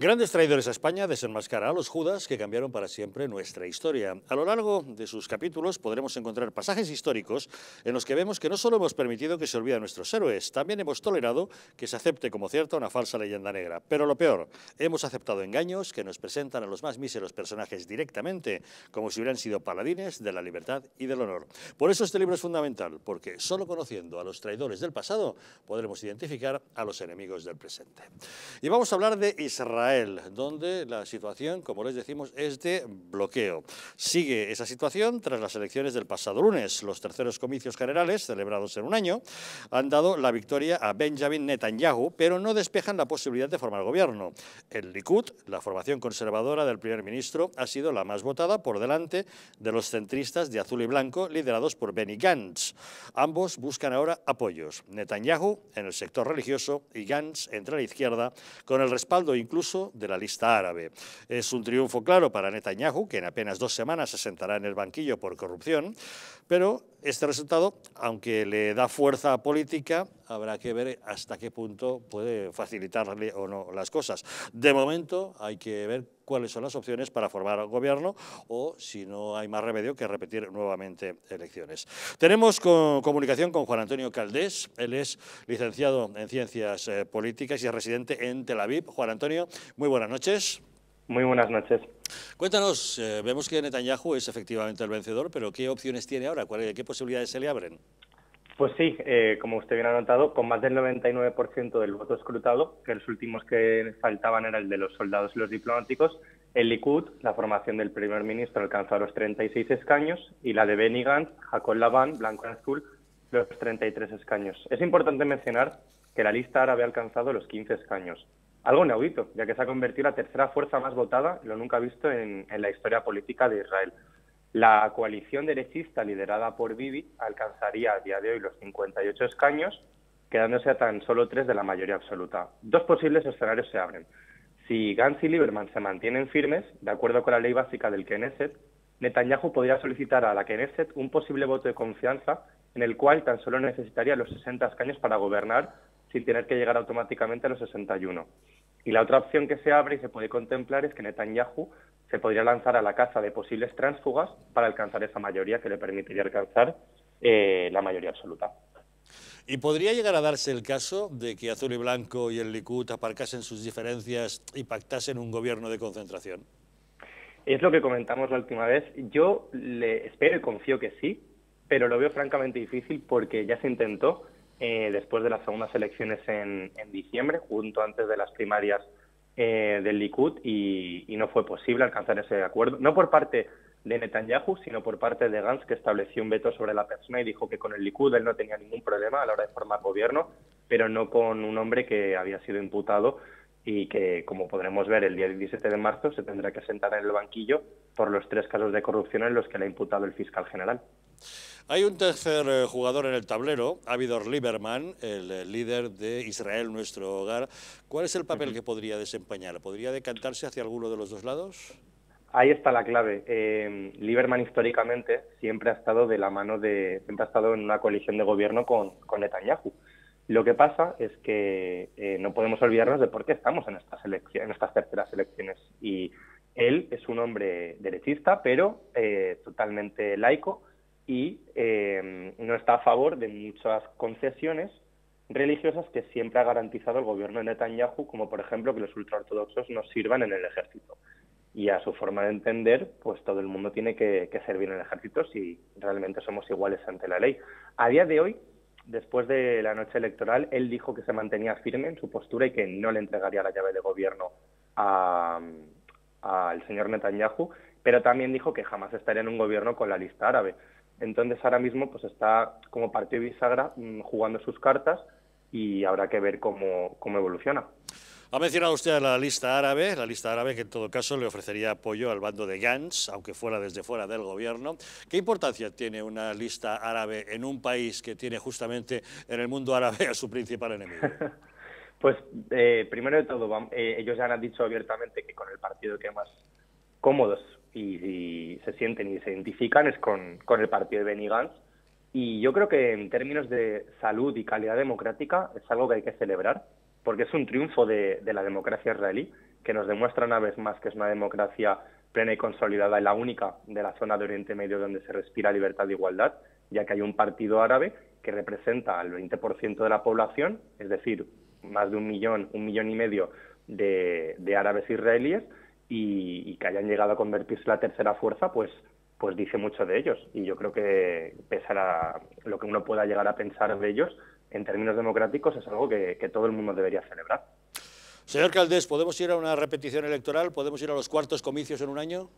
Grandes traidores a España desenmascarará a los judas que cambiaron para siempre nuestra historia. A lo largo de sus capítulos podremos encontrar pasajes históricos en los que vemos que no solo hemos permitido que se olviden nuestros héroes, también hemos tolerado que se acepte como cierta una falsa leyenda negra. Pero lo peor, hemos aceptado engaños que nos presentan a los más míseros personajes directamente, como si hubieran sido paladines de la libertad y del honor. Por eso este libro es fundamental, porque solo conociendo a los traidores del pasado podremos identificar a los enemigos del presente. Y vamos a hablar de Israel donde la situación, como les decimos, es de bloqueo. Sigue esa situación tras las elecciones del pasado lunes. Los terceros comicios generales, celebrados en un año, han dado la victoria a Benjamin Netanyahu, pero no despejan la posibilidad de formar gobierno. El Likud, la formación conservadora del primer ministro, ha sido la más votada por delante de los centristas de azul y blanco, liderados por Benny Gantz. Ambos buscan ahora apoyos. Netanyahu en el sector religioso y Gantz entre la izquierda, con el respaldo incluso de la lista árabe. Es un triunfo claro para Netanyahu, que en apenas dos semanas se sentará en el banquillo por corrupción, pero este resultado, aunque le da fuerza política, habrá que ver hasta qué punto puede facilitarle o no las cosas. De momento hay que ver cuáles son las opciones para formar gobierno o, si no hay más remedio, que repetir nuevamente elecciones. Tenemos comunicación con Juan Antonio Caldés, él es licenciado en Ciencias eh, Políticas y es residente en Tel Aviv. Juan Antonio, muy buenas noches. Muy buenas noches. Cuéntanos, eh, vemos que Netanyahu es efectivamente el vencedor, pero ¿qué opciones tiene ahora? ¿Qué posibilidades se le abren? Pues sí, eh, como usted bien ha notado, con más del 99% del voto escrutado, que los últimos que faltaban eran el de los soldados y los diplomáticos, el Likud, la formación del primer ministro, alcanzó los 36 escaños y la de Benny Gantz, Jacob Laban, Blanco y Azul, los 33 escaños. Es importante mencionar que la lista árabe ha alcanzado los 15 escaños, algo inaudito, ya que se ha convertido en la tercera fuerza más votada, lo nunca visto en la historia política de Israel. La coalición derechista liderada por Bibi alcanzaría a día de hoy los 58 escaños, quedándose a tan solo tres de la mayoría absoluta. Dos posibles escenarios se abren. Si Gantz y Lieberman se mantienen firmes, de acuerdo con la ley básica del Knesset, Netanyahu podría solicitar a la Knesset un posible voto de confianza en el cual tan solo necesitaría los 60 escaños para gobernar sin tener que llegar automáticamente a los 61. Y la otra opción que se abre y se puede contemplar es que Netanyahu se podría lanzar a la caza de posibles transfugas para alcanzar esa mayoría que le permitiría alcanzar eh, la mayoría absoluta. ¿Y podría llegar a darse el caso de que Azul y Blanco y el Likud aparcasen sus diferencias y pactasen un gobierno de concentración? Es lo que comentamos la última vez. Yo le espero y confío que sí, pero lo veo francamente difícil porque ya se intentó eh, después de las segundas elecciones en, diciembre, junto antes de las primarias eh, del Likud, y, y, no fue posible alcanzar ese acuerdo, no por parte de Netanyahu, sino por parte de Gantz, que estableció un veto sobre la persona y dijo que con el Likud él no tenía ningún problema a la hora de formar gobierno, pero no con un hombre que había sido imputado y que, como podremos ver, el día 17 de marzo se tendrá que sentar en el banquillo por los tres casos de corrupción en los que le ha imputado el fiscal general. Hay un tercer eh, jugador en el tablero, Avidor Lieberman, el eh, líder de Israel, nuestro hogar. ¿Cuál es el papel que podría desempeñar? ¿Podría decantarse hacia alguno de los dos lados? Ahí está la clave. Eh, Lieberman históricamente siempre ha estado de la mano de, ha estado en una coalición de gobierno con, con Netanyahu. Lo que pasa es que no podemos olvidarnos de por qué estamos en estas, en estas terceras elecciones. Y él es un hombre derechista, pero totalmente laico y em, no está a favor de muchas concesiones religiosas que siempre ha garantizado el gobierno de Netanyahu, como por ejemplo que los ultraortodoxos no sirvan en el ejército. Y a su forma de entender, pues todo el mundo tiene que, servir en el ejército si realmente somos iguales ante la ley. A día de hoy, después de la noche electoral, él dijo que se mantenía firme en su postura y que no le entregaría la llave de gobierno mm, al señor Netanyahu, pero también dijo que jamás estaría en un gobierno con la lista árabe. Entonces ahora mismo pues está como partido bisagra mm, jugando sus cartas y habrá que ver cómo, cómo evoluciona. Ha mencionado usted la lista árabe, la lista árabe que en todo caso le ofrecería apoyo al bando de Gans, aunque fuera desde fuera del gobierno. ¿Qué importancia tiene una lista árabe en un país que tiene justamente en el mundo árabe a su principal enemigo? pues eh, primero de todo, eh, ellos ya han dicho abiertamente que con el partido que más cómodos y, se sienten y se identifican es con, el partido de Benny Y yo creo que en términos de salud y calidad democrática es algo que hay que celebrar, porque es un triunfo de, la democracia israelí, que nos demuestra una vez más que es una democracia plena y consolidada y la única de la zona de Oriente Medio donde se respira libertad e igualdad, ya que hay un partido árabe que representa al 20% de la población, es decir, más de un millón, un millón y medio de árabes israelíes, y, que hayan llegado a convertirse en la tercera fuerza, pues, pues dice mucho de ellos. Y yo creo que, pese a lo que uno pueda llegar a pensar de ellos, en términos democráticos es algo que, todo el mundo debería celebrar. Señor Caldés, ¿podemos ir a una repetición electoral? ¿Podemos ir a los cuartos comicios en un año?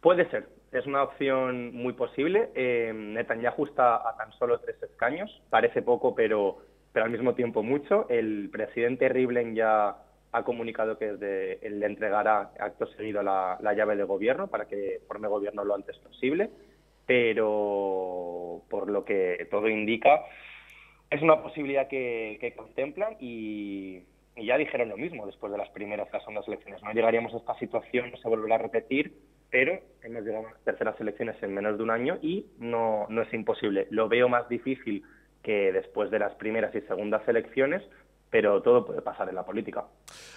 Puede ser, es una opción muy posible. Eh, Netanyahu está a tan solo tres escaños, parece poco, pero, pero al mismo tiempo mucho. El presidente Riblen ya ha comunicado que desde, le entregará acto seguido la, llave de gobierno para que forme gobierno lo antes posible, pero por lo que todo indica, es una posibilidad que, contemplan y, ya dijeron lo mismo después de las primeras las segundas elecciones. No llegaríamos a esta situación, no se volverá a repetir, pero hemos llegado a las terceras elecciones en menos de un año y no, no es imposible. Lo veo más difícil que después de las primeras y segundas elecciones, pero todo puede pasar en la política.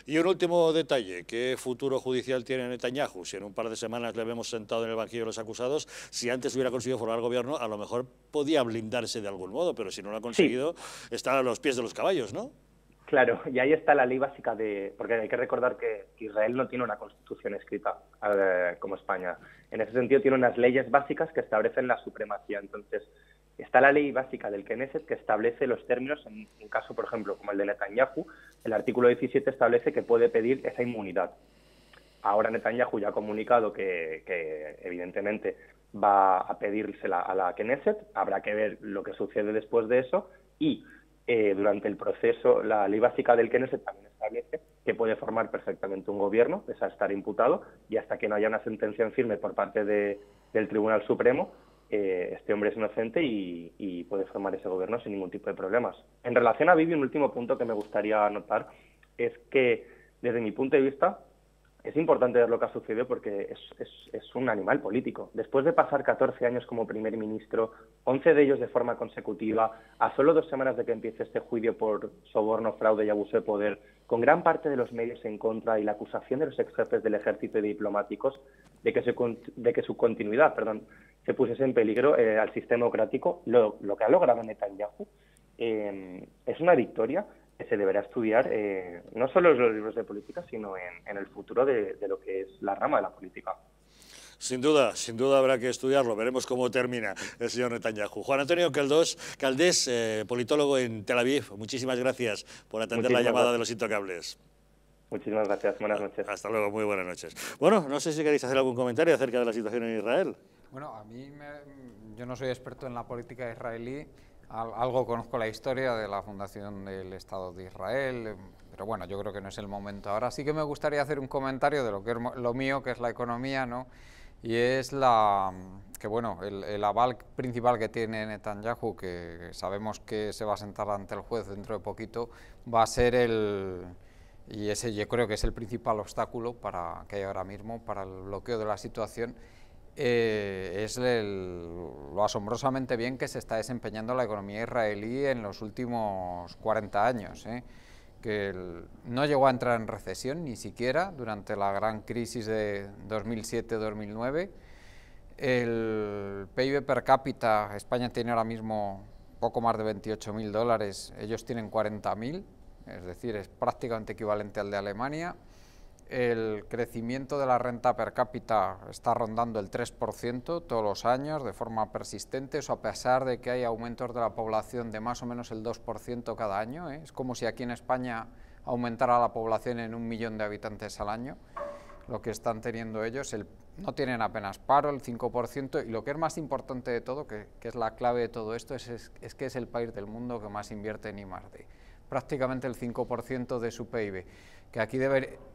Y un último detalle, ¿qué futuro judicial tiene Netanyahu? Si en un par de semanas le vemos sentado en el banquillo de los acusados, si antes hubiera conseguido formar gobierno, a lo mejor podía blindarse de algún modo, pero si no lo ha conseguido, está a los pies de los caballos, ¿no? Claro, y ahí está la ley básica de... porque hay que recordar que Israel no tiene una constitución escrita eh, como España. En ese sentido tiene unas leyes básicas que establecen la supremacía. Entonces, está la ley básica del Knesset que establece los términos, en un caso, por ejemplo, como el de Netanyahu, el artículo 17 establece que puede pedir esa inmunidad. Ahora Netanyahu ya ha comunicado que, evidentemente, va a pedírsela a la Knesset, habrá que ver lo que sucede después de eso y eh, durante el proceso la ley básica del Knesset también establece que puede formar perfectamente un gobierno, es a estar imputado y hasta que no haya una sentencia en firme por parte del Tribunal Supremo, eh, este hombre es inocente y, puede formar ese gobierno sin ningún tipo de problemas. En relación a Vivi, un último punto que me gustaría anotar es que, desde mi punto de vista, es importante ver lo que ha sucedido porque es, un animal político. Después de pasar 14 años como primer ministro, 11 de ellos de forma consecutiva, a solo dos semanas de que empiece este juicio por soborno, fraude y abuso de poder, con gran parte de los medios en contra y la acusación de los ex jefes del ejército y diplomáticos de que su, de que su continuidad perdón, se pusiese en peligro eh, al sistema democrático, lo, que ha logrado Netanyahu eh, es una victoria que se deberá estudiar eh, no solo en los libros de política, sino en, el futuro de, lo que es la rama de la política. Sin duda, sin duda habrá que estudiarlo. Veremos cómo termina el señor Netanyahu. Juan Antonio Caldés, politólogo en Tel Aviv, muchísimas gracias por atender la llamada de los intocables. Muchísimas gracias, buenas ah, noches. Hasta luego, muy buenas noches. Bueno, no sé si queréis hacer algún comentario acerca de la situación en Israel. Bueno, a mí yo no soy experto en la política israelí, algo conozco la historia de la fundación del Estado de Israel, pero bueno, yo creo que no es el momento. Ahora sí que me gustaría hacer un comentario de lo que lo mío, que es la economía, ¿no? Y es la que bueno, el, aval principal que tiene Netanyahu, que sabemos que se va a sentar ante el juez dentro de poquito, va a ser el y ese yo creo que es el principal obstáculo para que hay ahora mismo para el bloqueo de la situación eh, es lo asombrosamente bien que se está desempeñando la economía israelí en los últimos 40 años. ¿eh? que no llegó a entrar en recesión ni siquiera durante la gran crisis de 2007-2009. El PIB per cápita, España tiene ahora mismo poco más de 28.000 dólares, ellos tienen 40.000, es decir, es prácticamente equivalente al de Alemania el crecimiento de la renta per cápita está rondando el 3% todos los años de forma persistente, eso a pesar de que hay aumentos de la población de más o menos el 2% cada año. ¿eh? Es como si aquí en España aumentara la población en un millón de habitantes al año, lo que están teniendo ellos. El, no tienen apenas paro, el 5%, y lo que es más importante de todo, que, es la clave de todo esto, es, que es el país del mundo que más invierte en I+.D., prácticamente el 5% de su PIB que aquí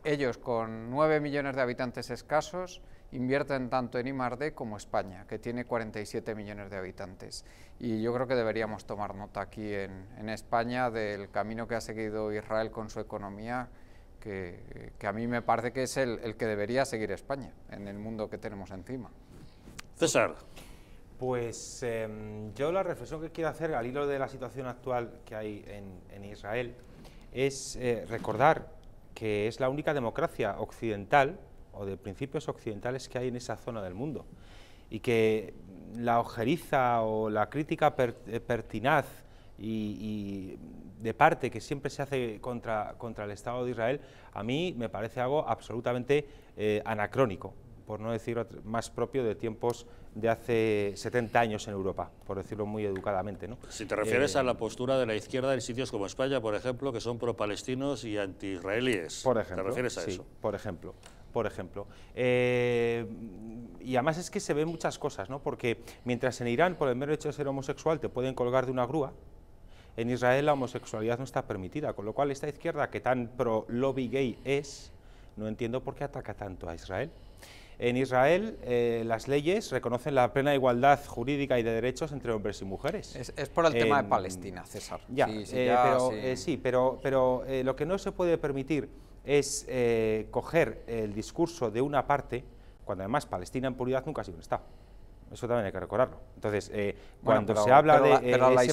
ellos con 9 millones de habitantes escasos invierten tanto en I+.D. como España, que tiene 47 millones de habitantes. Y yo creo que deberíamos tomar nota aquí en, España del camino que ha seguido Israel con su economía, que, a mí me parece que es el, el que debería seguir España en el mundo que tenemos encima. César. Pues em, yo la reflexión que quiero hacer al hilo de la situación actual que hay en, Israel es eh, recordar que es la única democracia occidental o de principios occidentales que hay en esa zona del mundo y que la ojeriza o la crítica eh, pertinaz y, de parte que siempre se hace contra, contra, el Estado de Israel, a mí me parece algo absolutamente eh, anacrónico, por no decir más propio de tiempos de hace 70 años en Europa, por decirlo muy educadamente. ¿no? Si te refieres eh, a la postura de la izquierda en sitios como España, por ejemplo, que son pro-palestinos y anti-israelíes. Por ejemplo. ¿Te refieres a por ejemplo. Por ejemplo. Eh, y además es que se ven muchas cosas, ¿no? porque mientras en Irán, por el mero hecho de ser homosexual, te pueden colgar de una grúa, en Israel la homosexualidad no está permitida, con lo cual esta izquierda que tan pro-lobby gay es, no entiendo por qué ataca tanto a Israel. En Israel, eh, las leyes reconocen la plena igualdad jurídica y de derechos entre hombres y mujeres. Es, por el tema de Palestina, César. Ya, sí, eh, eh, pero, pero, pero lo que no se puede permitir es coger el discurso de una parte, cuando además Palestina en puridad nunca ha sido un eso también hay que recordarlo. Entonces, eh, cuando se habla de la, eh,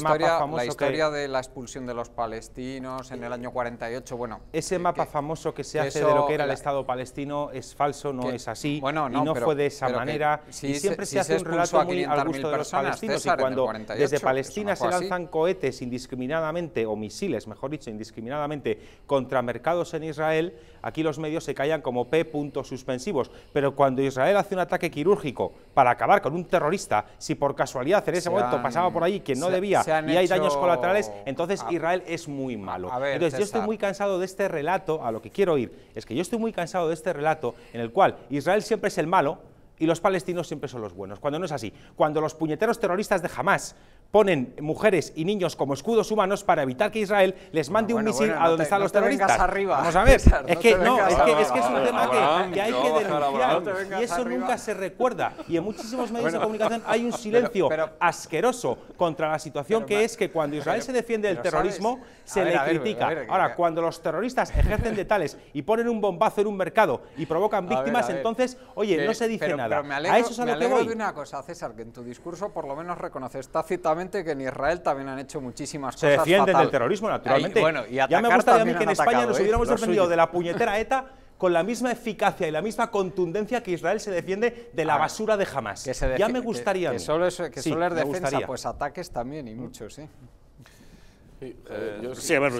historia, de la expulsión de los palestinos en el año 48, bueno, ese mapa famoso que se hace de lo que era el Estado palestino es falso, no es así y no fue de esa manera y siempre se, hace un relato muy al gusto de los palestinos y cuando desde Palestina se lanzan cohetes indiscriminadamente o misiles, mejor dicho, indiscriminadamente contra mercados en Israel aquí los medios se callan como P puntos suspensivos, pero cuando Israel hace un ataque quirúrgico para acabar con un terrorista, si por casualidad en ese momento pasaba por ahí quien no debía y hay daños colaterales, entonces Israel es muy malo. entonces yo estoy muy cansado de este relato, a lo que quiero ir, es que yo estoy muy cansado de este relato en el cual Israel siempre es el malo, y los palestinos siempre son los buenos, cuando no es así. Cuando los puñeteros terroristas de Hamas ponen mujeres y niños como escudos humanos para evitar que Israel les mande un misil a donde están los terroristas. Vamos a ver, es que no, es que, es un tema que, hay que denunciar y eso nunca se recuerda. Y en muchísimos medios de comunicación hay un silencio asqueroso contra la situación que es que cuando Israel se defiende del terrorismo se le critica. Ahora, cuando los terroristas ejercen de y ponen un bombazo en un mercado y provocan víctimas, entonces, oye, no se dice nada. a eso es a lo que voy. una cosa, César, que en tu discurso por lo menos reconoces citado que en Israel también han hecho muchísimas cosas. Se defienden del terrorismo, naturalmente. ya me gustaría a mí que en España nos ¿eh? hubiéramos defendido de la puñetera ETA con la misma eficacia y la misma contundencia que Israel se defiende de la ah, basura de Hamas. Que ya me gustaría. Que, solo es, que solo es defensa, pues ataques también y mm. muchos, ¿eh? Eh, sí. Sí, a ver,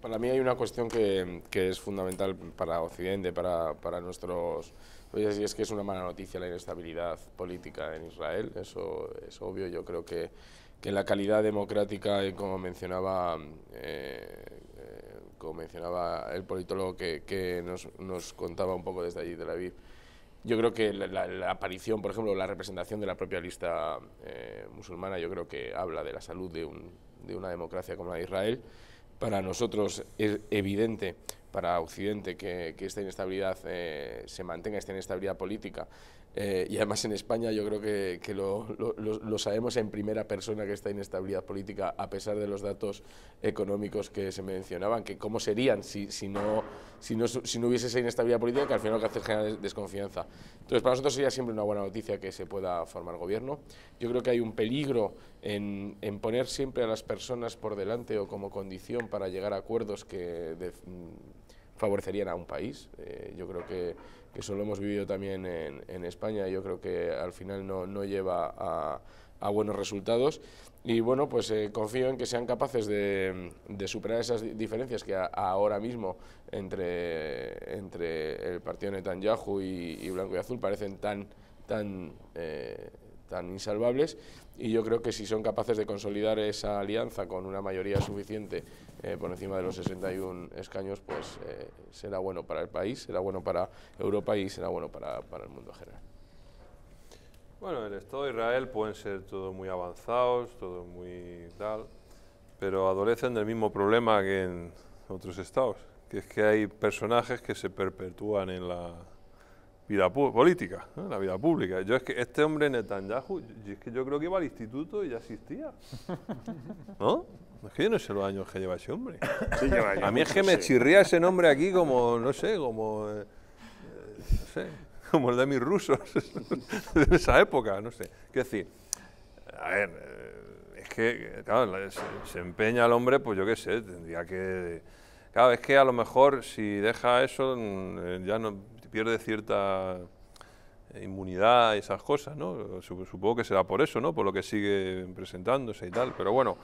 para mí hay una cuestión que, es fundamental para Occidente, para, para nuestros si es que es una mala noticia la inestabilidad política en Israel, eso es obvio. Yo creo que, la calidad democrática, eh, como mencionaba, eh, eh, como mencionaba el politólogo que, nos, contaba un poco desde allí, de la VIP, yo creo que la, aparición, por ejemplo, la representación de la propia lista musulmana, yo creo que habla de la salud de, un, de una democracia como la de Israel. Para nosotros es evidente para Occidente que, que esta inestabilidad eh, se mantenga, esta inestabilidad política. Eh, y además en España yo creo que, que lo, lo, sabemos en primera persona que esta inestabilidad política, a pesar de los datos económicos que se mencionaban, que cómo serían si, si, no, si, no, si no hubiese esa inestabilidad política, que al final lo que hace es generar desconfianza. Entonces para nosotros sería siempre una buena noticia que se pueda formar gobierno. Yo creo que hay un peligro en, en poner siempre a las personas por delante o como condición para llegar a acuerdos que favorecerían a un país. Eh, yo creo que, eso lo hemos vivido también en, España y yo creo que al final no, lleva a, buenos resultados. Y bueno, pues eh, confío en que sean capaces de, superar esas diferencias que ahora mismo entre, entre el partido Netanyahu y, y Blanco y Azul parecen tan, tan eh, tan insalvables y yo creo que si son capaces de consolidar esa alianza con una mayoría suficiente eh, por encima de los 61 escaños, pues eh, será bueno para el país, será bueno para Europa y será bueno para, para el mundo en general. Bueno, el Estado de Israel pueden ser todos muy avanzados, todos muy tal, pero adolecen del mismo problema que en otros estados, que es que hay personajes que se perpetúan en la, vida política, la vida pública. Yo es que este hombre Netanyahu, yo, es que yo creo que iba al instituto y ya asistía. ¿No? Es que yo no sé los años que lleva ese hombre. a mí es que me chirría ese nombre aquí como, no sé, como... Eh, no sé, como el de mis rusos de esa época, no sé. Quiero decir, a ver, eh, es que, claro, se, empeña el hombre, pues yo qué sé, tendría que... Claro, es que a lo mejor si deja eso, mm, eh, ya no pierde cierta eh, inmunidad y esas cosas, ¿no? Supongo que será por eso, ¿no? Por lo que sigue presentándose y tal. Pero bueno,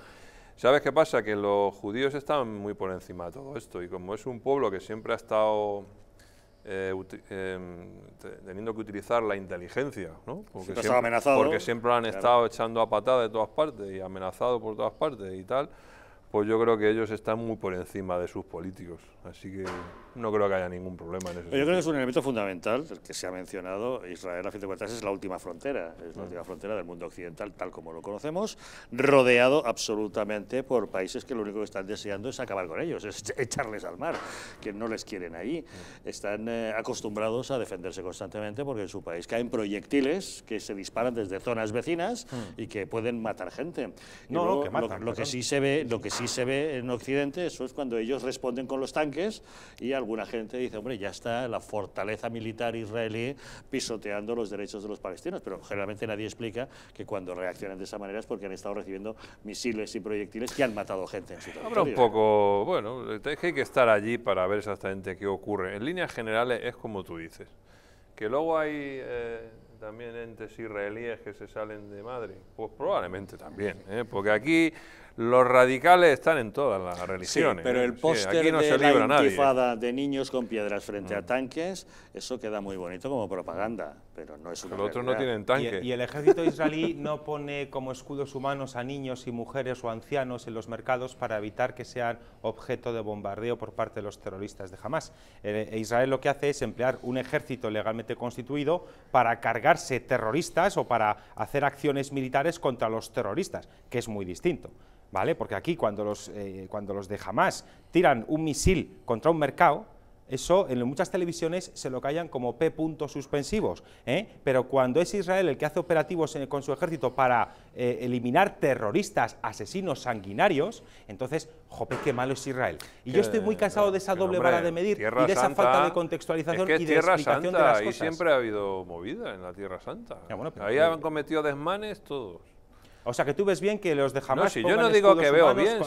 ¿sabes qué pasa? Que los judíos están muy por encima de todo esto y como es un pueblo que siempre ha estado eh, em, teniendo que utilizar la inteligencia, ¿no? Porque, siempre, han estado echando a patada de todas partes y amenazado por todas partes y tal, pues yo creo que ellos están muy por encima de sus políticos. Así que no creo que haya ningún problema en eso. Yo creo que es un elemento fundamental, que se ha mencionado. Israel, a fin de cuentas, es la última frontera, es la última frontera del mundo occidental, tal como lo conocemos, rodeado absolutamente por países que lo único que están deseando es acabar con ellos, es echarles al mar, que no les quieren ahí. Mm. Están eh, acostumbrados a defenderse constantemente porque en su país caen proyectiles que se disparan desde zonas vecinas mm. y que pueden matar gente. No, que matan, lo, que sí se ve, lo que sí se ve en Occidente, eso es cuando ellos responden con los tanques y alguna gente dice, hombre, ya está la fortaleza militar israelí pisoteando los derechos de los palestinos, pero generalmente nadie explica que cuando reaccionan de esa manera es porque han estado recibiendo misiles y proyectiles que han matado gente en su territorio. un poco, bueno, que hay que estar allí para ver exactamente qué ocurre. En líneas generales es como tú dices, que luego hay... Eh, también entes israelíes que se salen de madre? Pues probablemente también, ¿eh? porque aquí los radicales están en todas las religiones. Sí, pero el póster de la de niños con piedras frente a mm. tanques, eso queda muy bonito como propaganda pero no es no tienen tanque. Y, el ejército israelí no pone como escudos humanos a niños y mujeres o ancianos en los mercados para evitar que sean objeto de bombardeo por parte de los terroristas de Hamas. Eh, eh, Israel lo que hace es emplear un ejército legalmente constituido para cargarse terroristas o para hacer acciones militares contra los terroristas, que es muy distinto. ¿Vale? Porque aquí cuando los, eh, cuando los de Hamas tiran un misil contra un mercado, eso en muchas televisiones se lo callan como P puntos suspensivos, ¿eh? pero cuando es Israel el que hace operativos con su ejército para eh, eliminar terroristas, asesinos sanguinarios, entonces, jope, qué malo es Israel. Y yo estoy muy eh, cansado de esa doble vara de medir y de esa falta de contextualización y de explicación de las cosas. Ahí siempre ha habido movida en la Tierra Santa. ahí han cometido desmanes todos. O sea, que tú ves bien que los de Hamas... No, si yo no digo que veo bien,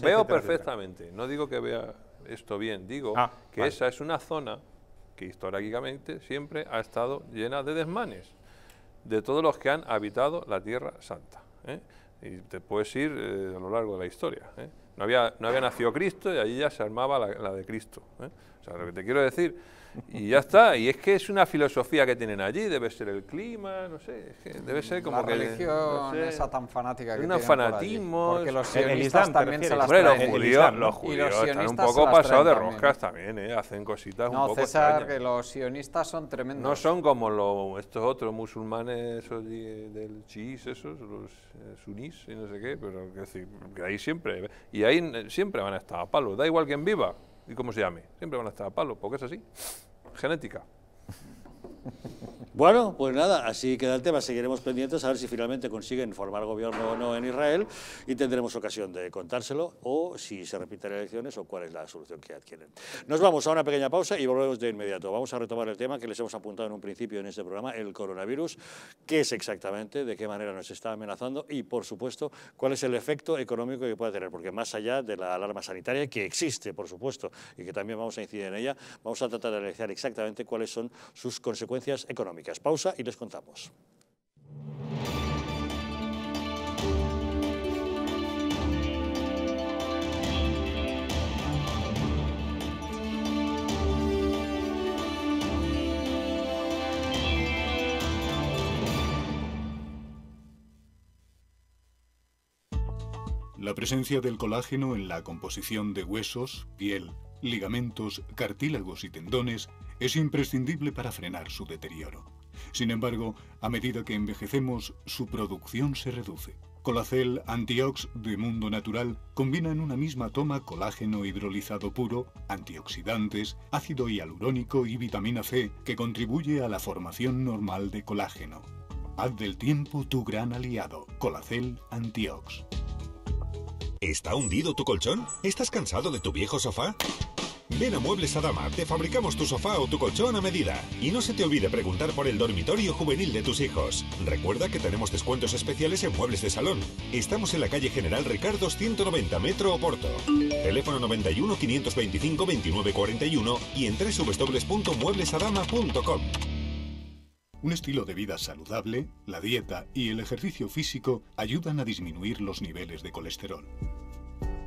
veo perfectamente, no digo que vea esto bien, digo ah, que esa es una zona que históricamente siempre ha estado llena de desmanes, de todos los que han habitado la Tierra Santa. ¿eh? Y te puedes ir eh, a lo largo de la historia. ¿eh? No, había, no había nacido Cristo y allí ya se armaba la, la de Cristo. O sea, lo que te quiero decir y ya está. Y es que es una filosofía que tienen allí. Debe ser el clima, no sé. debe ser como la que. religión esa tan fanática que tienen fanatismos. Por porque los sionistas también se las traen. Los judíos, los judíos están un poco pasados de roscas también, ¿eh? Hacen cositas un poco. No, César, que los sionistas son tremendos. No son como estos otros musulmanes del chiís, esos, los eh, sunís y no sé qué, pero que, ahí siempre. Y ahí siempre van a estar a palos. Da igual quien viva y cómo se llame. Siempre van a estar a palo, porque es así. Genética. Bueno, pues nada, así queda el tema. Seguiremos pendientes a ver si finalmente consiguen formar gobierno o no en Israel y tendremos ocasión de contárselo o si se repiten elecciones o cuál es la solución que adquieren. Nos vamos a una pequeña pausa y volvemos de inmediato. Vamos a retomar el tema que les hemos apuntado en un principio en este programa, el coronavirus, qué es exactamente, de qué manera nos está amenazando y, por supuesto, cuál es el efecto económico que puede tener, porque más allá de la alarma sanitaria que existe, por supuesto, y que también vamos a incidir en ella, vamos a tratar de analizar exactamente cuáles son sus consecuencias económicas. Pausa y les contamos. La presencia del colágeno en la composición de huesos, piel, ligamentos, cartílagos y tendones es imprescindible para frenar su deterioro. Sin embargo, a medida que envejecemos, su producción se reduce. Colacel Antiox de Mundo Natural combina en una misma toma colágeno hidrolizado puro, antioxidantes, ácido hialurónico y vitamina C que contribuye a la formación normal de colágeno. Haz del tiempo tu gran aliado, Colacel Antiox. ¿Está hundido tu colchón? ¿Estás cansado de tu viejo sofá? Ven a Muebles Adama, te fabricamos tu sofá o tu colchón a medida. Y no se te olvide preguntar por el dormitorio juvenil de tus hijos. Recuerda que tenemos descuentos especiales en muebles de salón. Estamos en la calle General Ricardo 190 Metro Oporto. Teléfono 91 525 2941 y en www.mueblesadama.com. Un estilo de vida saludable, la dieta y el ejercicio físico ayudan a disminuir los niveles de colesterol.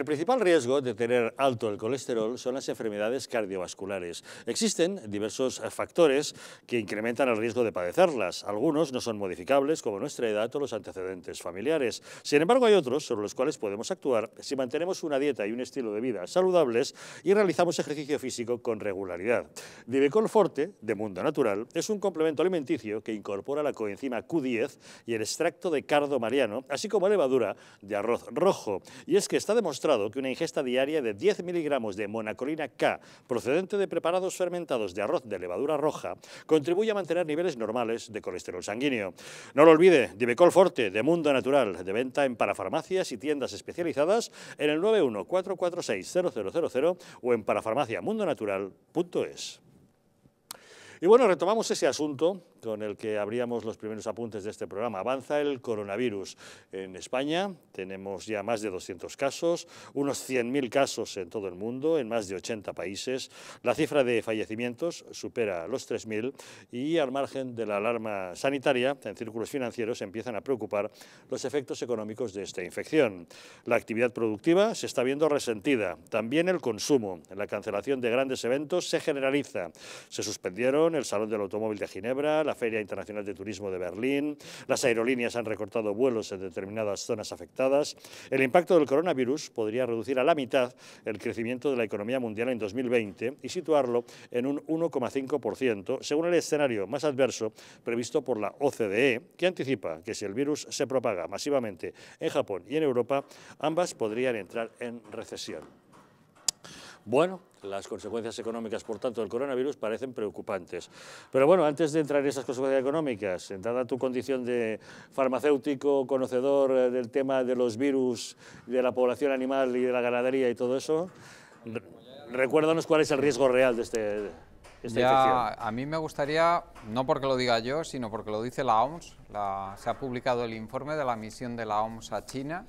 El principal riesgo de tener alto el colesterol son las enfermedades cardiovasculares. Existen diversos factores que incrementan el riesgo de padecerlas. Algunos no son modificables, como nuestra edad o los antecedentes familiares. Sin embargo, hay otros sobre los cuales podemos actuar si mantenemos una dieta y un estilo de vida saludables y realizamos ejercicio físico con regularidad. Divecol Forte, de Mundo Natural, es un complemento alimenticio que incorpora la coenzima Q10 y el extracto de cardo mariano, así como levadura de arroz rojo. Y es que está demostrado que una ingesta diaria de 10 miligramos de monacolina K, procedente de preparados fermentados de arroz de levadura roja, contribuye a mantener niveles normales de colesterol sanguíneo. No lo olvide, Divecol Forte, de Mundo Natural, de venta en parafarmacias y tiendas especializadas en el 914460000 o en parafarmaciamundonatural.es. Y bueno, retomamos ese asunto con el que abríamos los primeros apuntes de este programa. Avanza el coronavirus. En España tenemos ya más de 200 casos, unos 100.000 casos en todo el mundo, en más de 80 países. La cifra de fallecimientos supera los 3.000 y al margen de la alarma sanitaria, en círculos financieros empiezan a preocupar los efectos económicos de esta infección. La actividad productiva se está viendo resentida, también el consumo. La cancelación de grandes eventos se generaliza. Se suspendieron el Salón del Automóvil de Ginebra, la Feria Internacional de Turismo de Berlín, las aerolíneas han recortado vuelos en determinadas zonas afectadas, el impacto del coronavirus podría reducir a la mitad el crecimiento de la economía mundial en 2020 y situarlo en un 1,5%, según el escenario más adverso previsto por la OCDE, que anticipa que si el virus se propaga masivamente en Japón y en Europa, ambas podrían entrar en recesión. Bueno, las consecuencias económicas, por tanto, del coronavirus parecen preocupantes. Pero bueno, antes de entrar en esas consecuencias económicas, en dada tu condición de farmacéutico, conocedor eh, del tema de los virus, de la población animal y de la ganadería y todo eso, recuérdanos cuál es el riesgo real de este... a mí me gustaría, no porque lo diga yo, sino porque lo dice la OMS, se ha publicado el informe de la misión de la OMS a China,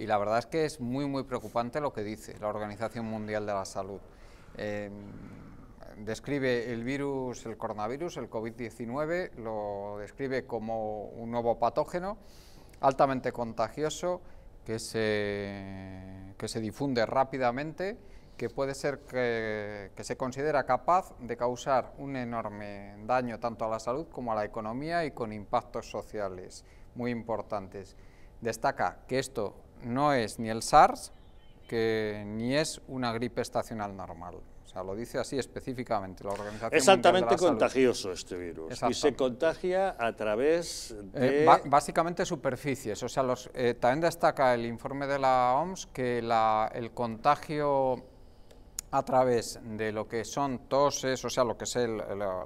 y la verdad es que es muy, muy preocupante lo que dice la Organización Mundial de la Salud. Em, describe el virus, el coronavirus, el COVID-19, lo describe como un nuevo patógeno altamente contagioso que se, que se difunde rápidamente, que puede ser que, que se considera capaz de causar un enorme daño tanto a la salud como a la economía y con impactos sociales muy importantes. Destaca que esto no es ni el SARS, que ni es una gripe estacional normal. O sea, lo dice así específicamente la organización. Es contagioso este virus y se contagia a través eh, de... básicamente superficies. O sea, los, eh, también destaca el informe de la OMS que la, el contagio a través de lo que son toses, o sea, lo que es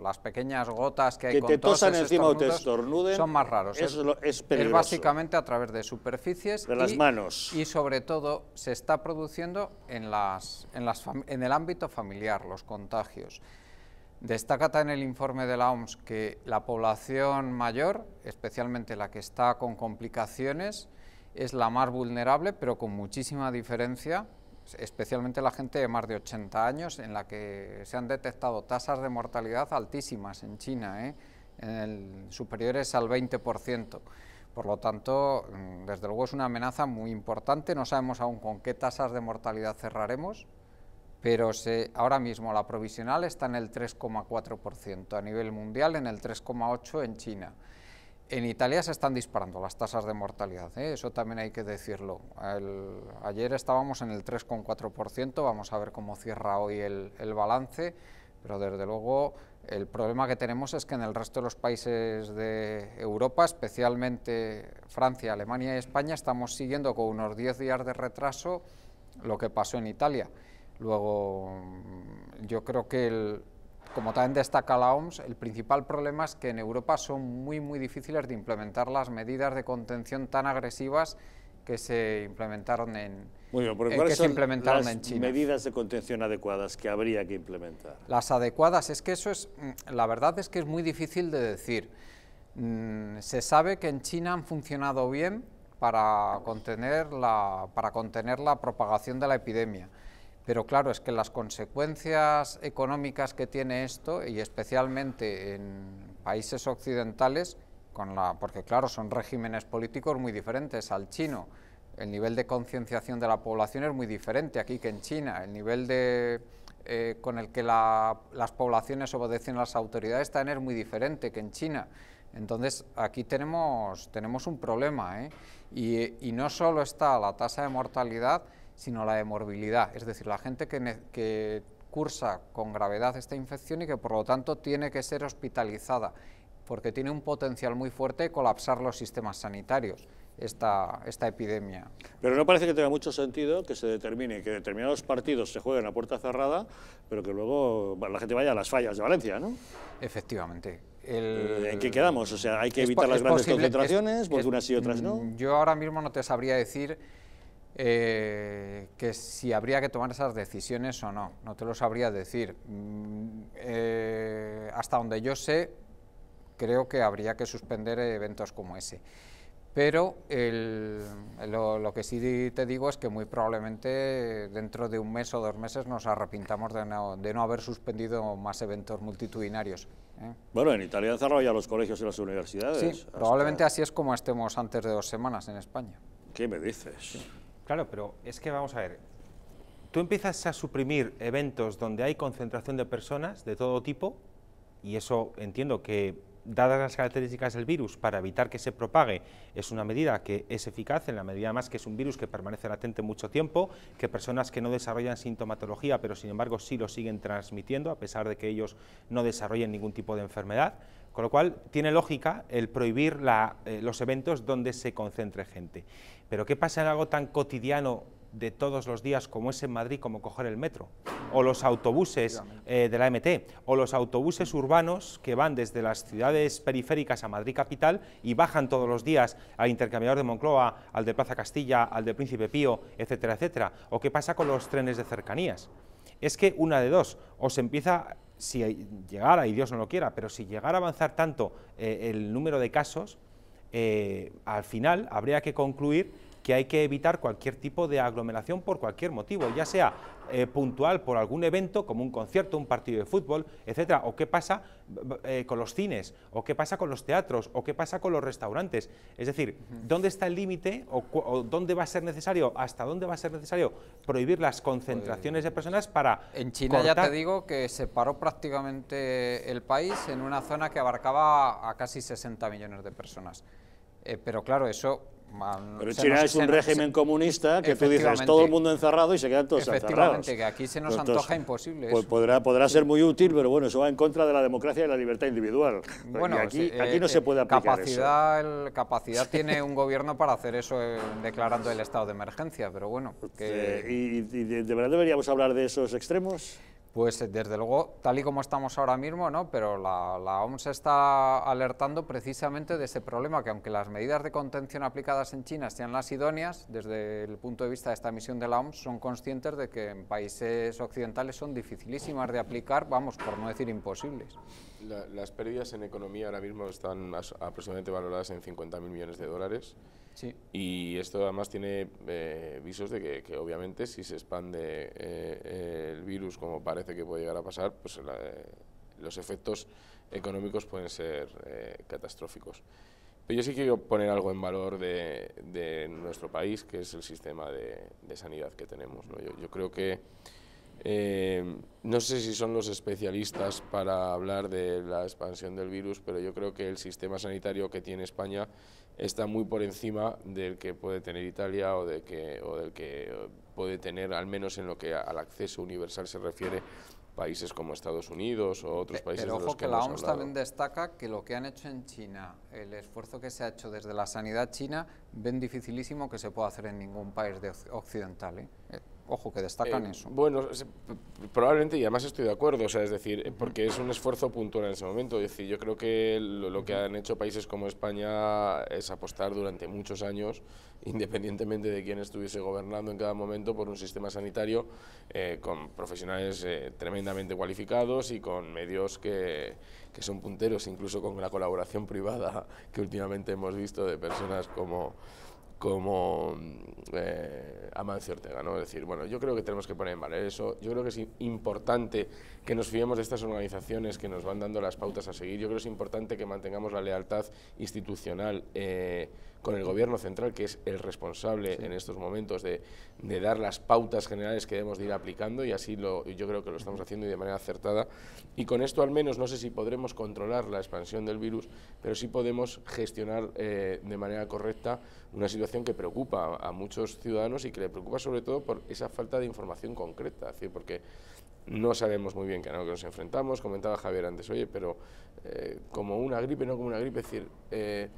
las pequeñas gotas que hay que te tosan encima o te estornuden, son más raros. es, básicamente a través de superficies de las manos y sobre todo se está produciendo en el ámbito familiar los contagios. Destaca en el informe de la OMS que la población mayor, especialmente la que está con complicaciones, es la más vulnerable, pero con muchísima diferencia especialmente la gente de más de 80 años, en la que se han detectado tasas de mortalidad altísimas en China, ¿eh? superiores al 20%. Por lo tanto, mm, desde luego es una amenaza muy importante, no sabemos aún con qué tasas de mortalidad cerraremos, pero ahora mismo la provisional está en el 3,4%, a nivel mundial en el 3,8% en China en Italia se están disparando las tasas de mortalidad, ¿eh? eso también hay que decirlo. ayer estábamos en el 3,4%, vamos a ver cómo cierra hoy el, el, balance, pero desde luego el problema que tenemos es que en el resto de los países de Europa, especialmente Francia, Alemania y España, estamos siguiendo con unos 10 días de retraso lo que pasó en Italia. Luego, yo creo que el, como también destaca la OMS, el principal problema es que en Europa son muy, muy difíciles de implementar las medidas de contención tan agresivas que se implementaron en, eh, China. medidas de contención adecuadas que habría que implementar? Las adecuadas, es que eso es, mm, la verdad es que es muy difícil de decir. Mm, se sabe que en China han funcionado bien para para contener la propagación de la epidemia. Pero claro, es que las consecuencias económicas que tiene esto, y especialmente en países occidentales, porque claro, son regímenes políticos muy diferentes al chino, el nivel de concienciación de la población es muy diferente aquí que en China, el nivel eh, con el que las poblaciones obedecen a las autoridades también es muy diferente que en China. Entonces, aquí tenemos, un problema, ¿eh? y no solo está la tasa de mortalidad, sino la de morbilidad, es decir, la gente que, cursa con gravedad esta infección y que por lo tanto tiene que ser hospitalizada, porque tiene un potencial muy fuerte de colapsar los sistemas sanitarios. Esta, esta, epidemia. Pero no parece que tenga mucho sentido que se determine que determinados partidos se jueguen a puerta cerrada, pero que luego la gente vaya a las fallas de Valencia, ¿no? Efectivamente. Eh, ¿En qué quedamos? O sea, hay que evitar las grandes concentraciones, unas y otras no. Mm, yo ahora mismo no te sabría decir eh, que si habría que tomar esas decisiones o no, no te lo sabría decir. Mm, eh, hasta donde yo sé, creo que habría que suspender eventos como ese. Pero lo, que sí te digo es que muy probablemente dentro de un mes o dos meses nos arrepintamos de no, haber suspendido más eventos multitudinarios. ¿eh? Bueno, en Italia han cerrado ya los colegios y las universidades. Sí, probablemente así es como estemos antes de dos semanas en España. ¿Qué me dices? Claro, pero es que vamos a ver, tú empiezas a suprimir eventos donde hay concentración de personas de todo tipo, y eso entiendo que, dadas las características del virus, para evitar que se propague, es una medida que es eficaz, en la medida más que es un virus que permanece latente mucho tiempo, que personas que no desarrollan sintomatología, pero sin embargo sí lo siguen transmitiendo, a pesar de que ellos no desarrollen ningún tipo de enfermedad, con lo cual tiene lógica el prohibir eh, los eventos donde se concentre gente. Pero ¿qué pasa en algo tan cotidiano de todos los días como es en Madrid, como coger el metro? O los autobuses eh, de la MT, o los autobuses urbanos que van desde las ciudades periféricas a Madrid capital y bajan todos los días al intercambiador de Moncloa, al de Plaza Castilla, al de Príncipe Pío, etcétera, etcétera. ¿O qué pasa con los trenes de cercanías? Es que una de dos, o se empieza si llegara, y Dios no lo quiera, pero si llegara a avanzar tanto eh, el número de casos, eh, al final habría que concluir que hay que evitar cualquier tipo de aglomeración por cualquier motivo, ya sea eh, puntual por algún evento, como un concierto, un partido de fútbol, etcétera, o qué pasa eh, con los cines, o qué pasa con los teatros, o qué pasa con los restaurantes. Es decir, ¿dónde está el límite o, dónde va a ser necesario, hasta dónde va a ser necesario prohibir las concentraciones de personas para. En China ya te digo que se paró prácticamente el país en una zona que abarcaba a casi 60 millones de personas. Eh, pero claro, eso... pero China es un régimen comunista que tú dices todo el mundo encerrado y se quedan todos encerrados. Efectivamente, que aquí se nos antoja imposible. Pues podrá, podrá ser muy útil, pero bueno, eso va en contra de la democracia y la libertad individual. Bueno, aquí, aquí, eh, no se puede aplicar capacidad, capacidad tiene un gobierno para hacer eso eh, declarando el estado de emergencia, pero bueno. ¿Y, de verdad deberíamos hablar de esos extremos? Pues eh, desde luego, tal y como estamos ahora mismo, ¿no? pero la, OMS está alertando precisamente de ese problema, que aunque las medidas de contención aplicadas en China sean las idóneas, desde el punto de vista de esta misión de la OMS, son conscientes de que en países occidentales son dificilísimas de aplicar, vamos, por no decir imposibles. las pérdidas en economía ahora mismo están aproximadamente valoradas en 50.000 millones de dólares. Y esto además tiene eh, visos de que, obviamente si se expande eh, el virus como parece que puede llegar a pasar, pues eh, los efectos económicos pueden ser catastróficos. Pero yo sí quiero poner algo en valor de, nuestro país, que es el sistema de, sanidad que tenemos. yo creo que eh, no sé si son los especialistas para hablar de la expansión del virus, pero yo creo que el sistema sanitario que tiene España está muy por encima del que puede tener Italia o, de que, del que puede tener, al menos en lo que al acceso universal se refiere, países como Estados Unidos o otros eh, países. Pero de los que, que la OMS también destaca que lo que han hecho en China, el esfuerzo que se ha hecho desde la sanidad china, ven dificilísimo que se pueda hacer en ningún país de occidental. ¿eh? Eh, ojo, que destacan eh, eso. Bueno, probablemente, y además estoy de acuerdo, o sea, es decir, eh, porque es un esfuerzo puntual en ese momento. Es decir, yo creo que lo, que han hecho países como España es apostar durante muchos años, independientemente de quién estuviese gobernando en cada momento, por un sistema sanitario eh, con profesionales tremendamente cualificados y con medios que, que son punteros, incluso con la colaboración privada que últimamente hemos visto de personas como como mm, eh, Amancio Ortega, ¿no? Es decir, bueno, yo creo que tenemos que poner en valor eso, yo creo que es importante que nos fiemos de estas organizaciones que nos van dando las pautas a seguir, yo creo que es importante que mantengamos la lealtad institucional eh, con el gobierno central, que es el responsable en estos momentos de, dar las pautas generales que debemos ir aplicando y así lo, yo creo que lo estamos haciendo y de manera acertada. Y con esto al menos no sé si podremos controlar la expansión del virus, pero sí podemos gestionar eh, de manera correcta una situación que preocupa a, muchos ciudadanos y que le preocupa sobre todo por esa falta de información concreta, es decir, porque no sabemos muy bien qué es lo que nos enfrentamos, comentaba Javier antes, oye, pero eh, como una gripe, no como una gripe, es decir, eh,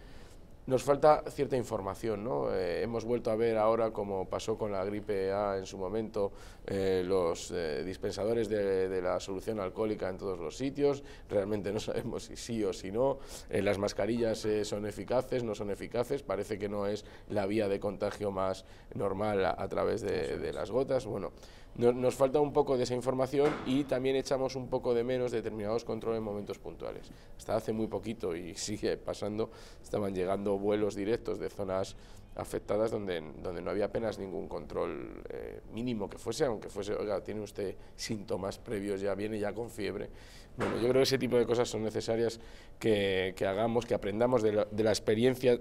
nos falta cierta información. ¿no? Eh, hemos vuelto a ver ahora, como pasó con la gripe A en su momento, eh, los eh, dispensadores de, de, la solución alcohólica en todos los sitios. Realmente no sabemos si sí o si no. las mascarillas son eficaces, no son eficaces. Parece que no es la vía de contagio más normal a, a través de, de las gotas. Bueno, nos falta un poco de esa información y también echamos un poco de menos determinados controles en momentos puntuales. Hasta hace muy poquito y sigue pasando, estaban llegando vuelos directos de zonas afectadas donde, donde no había apenas ningún control eh, mínimo que fuese, aunque fuese, oiga, tiene usted síntomas previos, ya viene ya con fiebre. Bueno, yo creo que ese tipo de cosas son necesarias que, hagamos, que aprendamos de la experiencia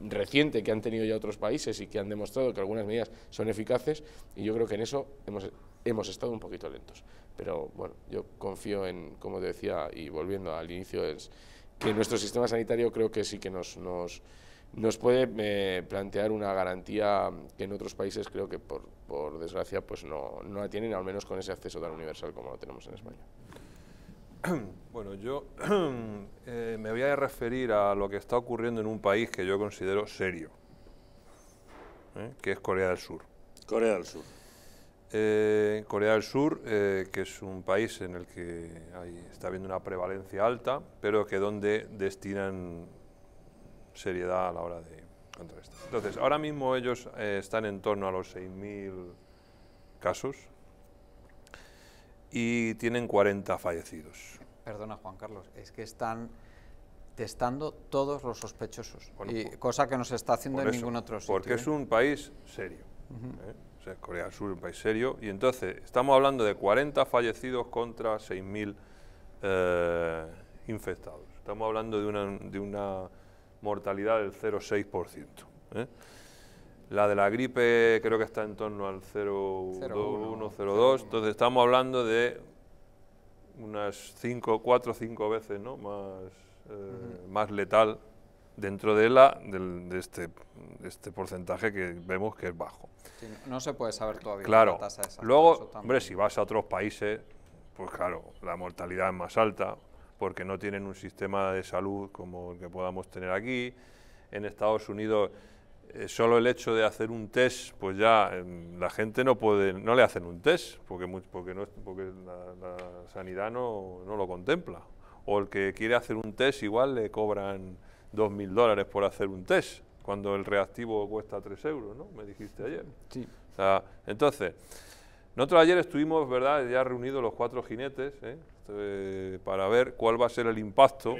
reciente que han tenido ya otros países y que han demostrado que algunas medidas son eficaces y yo creo que en eso hemos, hemos estado un poquito lentos. Pero bueno, yo confío en, como decía, y volviendo al inicio, es que nuestro sistema sanitario creo que sí que nos, nos, nos puede eh, plantear una garantía que en otros países creo que por, desgracia pues no, no la tienen, al menos con ese acceso tan universal como lo tenemos en España. Bueno, yo eh, me voy a referir a lo que está ocurriendo en un país que yo considero serio, ¿eh? que es Corea del Sur. Corea del Sur. Eh, Corea del Sur, que es un país en el que está habiendo una prevalencia alta, pero que donde destinan seriedad a la hora de esto. Entonces, ahora mismo ellos están en torno a los 6.000 casos y tienen 40 fallecidos. Perdona, Juan Carlos, es que están testando todos los sospechosos, y cosa que no se está haciendo en ningún otro sitio. Porque ¿eh? es un país serio. ¿eh? Corea del Sur es un país serio. Y entonces, estamos hablando de 40 fallecidos contra 6.000 eh, infectados. Estamos hablando de una, de una mortalidad del 0,6%. ¿eh? La de la gripe creo que está en torno al 0,1-0,2. Entonces estamos hablando de unas 5, 4 o 5 veces ¿no? más, eh, más letal dentro de, la, de, de este, este porcentaje que vemos que es bajo. no, se puede saber todavía claro. la tasa esa. Luego, hombre, si vas a otros países, pues claro, la mortalidad es más alta porque no tienen un sistema de salud como el que podamos tener aquí. En Estados Unidos eh, solo el hecho de hacer un test, pues ya em, la gente no puede, no le hacen un test, porque, porque, no, porque la, sanidad no, lo contempla. O el que quiere hacer un test, igual le cobran 2.000 dólares por hacer un test, cuando el reactivo cuesta 3 euros, ¿no? Me dijiste ayer. Sí. entonces, nosotros ayer estuvimos, ¿verdad?, ya reunidos los cuatro jinetes ¿eh? este, para ver cuál va a ser el impacto,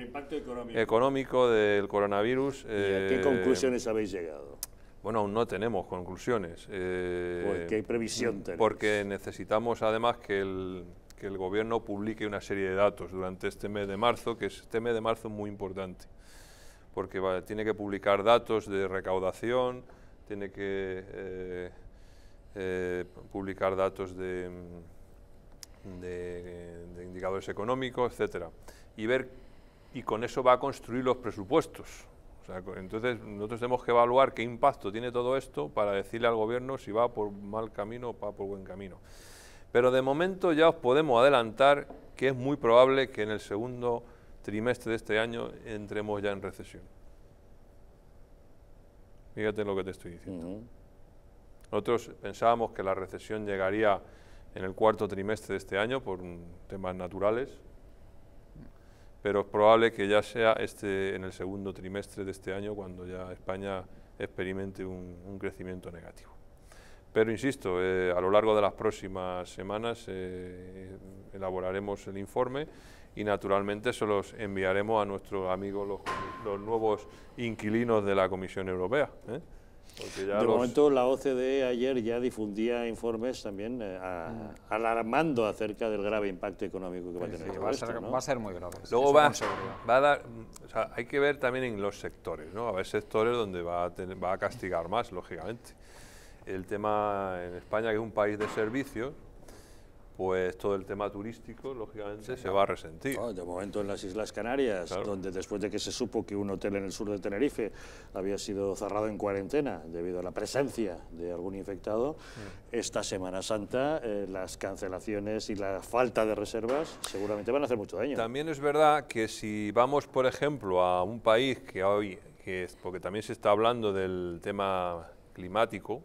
económico. del coronavirus. ¿Y a qué eh, conclusiones habéis llegado? Bueno, aún no tenemos conclusiones. Eh, pues, ¿Qué previsión tenemos? Porque necesitamos además que el, que el gobierno publique una serie de datos durante este mes de marzo, que es este mes de marzo muy importante, porque tiene que publicar datos de recaudación, tiene que eh, publicar datos de, de, indicadores económicos, etcétera, y ver y con eso va a construir los presupuestos. O sea, entonces nosotros tenemos que evaluar qué impacto tiene todo esto para decirle al gobierno si va por mal camino o va por buen camino. Pero de momento ya os podemos adelantar que es muy probable que en el segundo trimestre de este año entremos ya en recesión. Fíjate lo que te estoy diciendo. Nosotros pensábamos que la recesión llegaría en el cuarto trimestre de este año por temas naturales, pero es probable que ya sea este, en el segundo trimestre de este año cuando ya España experimente un, crecimiento negativo. Pero insisto, eh, a lo largo de las próximas semanas eh, elaboraremos el informe y naturalmente se los enviaremos a nuestros amigos los, nuevos inquilinos de la Comisión Europea. ¿eh? de momento la OCDE ayer ya difundía informes también eh, mm. alarmando acerca del grave impacto económico que va a tener. va, va, a ser, muy grave. Luego va, a dar, hay que ver también en los sectores, ¿no? A ver sectores donde va va a castigar más, lógicamente. El tema en España, que es un país de servicios, pues todo el tema turístico, lógicamente, se va a resentir. Oh, de momento en las Islas Canarias, donde después de que se supo que un hotel en el sur de Tenerife había sido cerrado en cuarentena debido a la presencia de algún infectado, mm. esta Semana Santa eh, las cancelaciones y la falta de reservas seguramente van a hacer mucho daño. También es verdad que si vamos, por ejemplo, a un país que hoy, porque también se está hablando del tema climático,